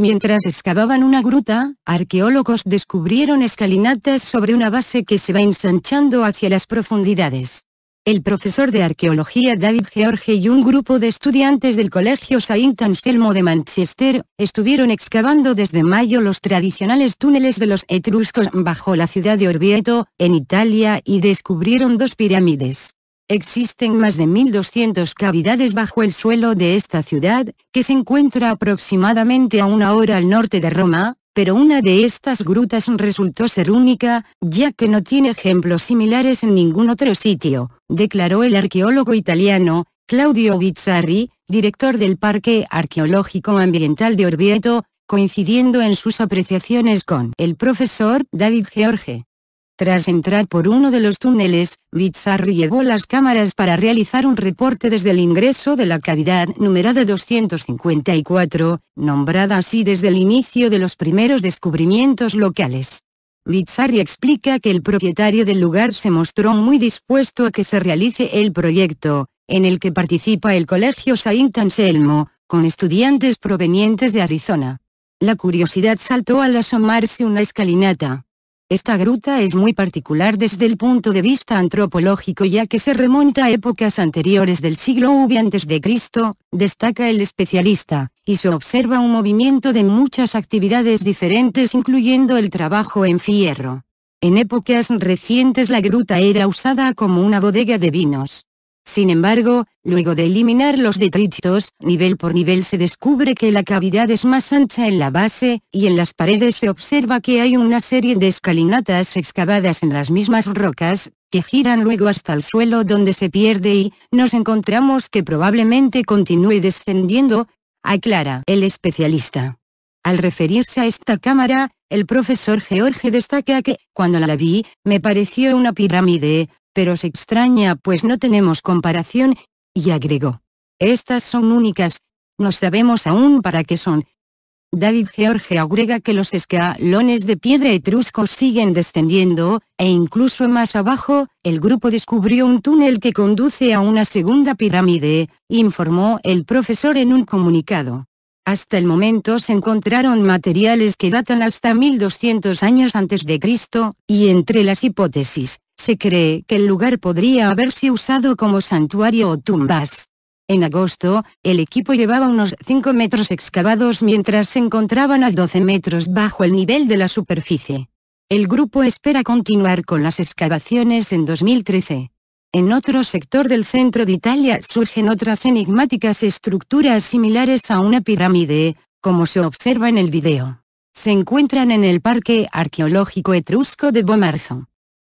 Mientras excavaban una gruta, arqueólogos descubrieron escalinatas sobre una base que se va ensanchando hacia las profundidades. El profesor de arqueología David George y un grupo de estudiantes del Colegio Saint Anselmo de Manchester, estuvieron excavando desde mayo los tradicionales túneles de los etruscos bajo la ciudad de Orvieto, en Italia y descubrieron dos pirámides. Existen más de 1.200 cavidades bajo el suelo de esta ciudad, que se encuentra aproximadamente a una hora al norte de Roma, pero una de estas grutas resultó ser única, ya que no tiene ejemplos similares en ningún otro sitio, declaró el arqueólogo italiano, Claudio Bizzarri, director del Parque Arqueológico Ambiental de Orvieto, coincidiendo en sus apreciaciones con el profesor David George. Tras entrar por uno de los túneles, Bizarri llevó las cámaras para realizar un reporte desde el ingreso de la cavidad numerada 254, nombrada así desde el inicio de los primeros descubrimientos locales. Bizarri explica que el propietario del lugar se mostró muy dispuesto a que se realice el proyecto, en el que participa el Colegio Saint Anselmo, con estudiantes provenientes de Arizona. La curiosidad saltó al asomarse una escalinata. Esta gruta es muy particular desde el punto de vista antropológico ya que se remonta a épocas anteriores del siglo V antes de Cristo, destaca el especialista, y se observa un movimiento de muchas actividades diferentes incluyendo el trabajo en fierro. En épocas recientes la gruta era usada como una bodega de vinos. Sin embargo, luego de eliminar los detritos, nivel por nivel se descubre que la cavidad es más ancha en la base, y en las paredes se observa que hay una serie de escalinatas excavadas en las mismas rocas, que giran luego hasta el suelo donde se pierde y, nos encontramos que probablemente continúe descendiendo, aclara el especialista. Al referirse a esta cámara, el profesor George destaca que, cuando la vi, me pareció una pirámide, pero se extraña pues no tenemos comparación, y agregó. Estas son únicas, no sabemos aún para qué son. David George agrega que los escalones de piedra etruscos siguen descendiendo, e incluso más abajo, el grupo descubrió un túnel que conduce a una segunda pirámide, informó el profesor en un comunicado. Hasta el momento se encontraron materiales que datan hasta 1200 años antes de Cristo, y entre las hipótesis, se cree que el lugar podría haberse usado como santuario o tumbas. En agosto, el equipo llevaba unos 5 metros excavados mientras se encontraban a 12 metros bajo el nivel de la superficie. El grupo espera continuar con las excavaciones en 2013. En otro sector del centro de Italia surgen otras enigmáticas estructuras similares a una pirámide, como se observa en el video. Se encuentran en el Parque Arqueológico Etrusco de Bomarzo.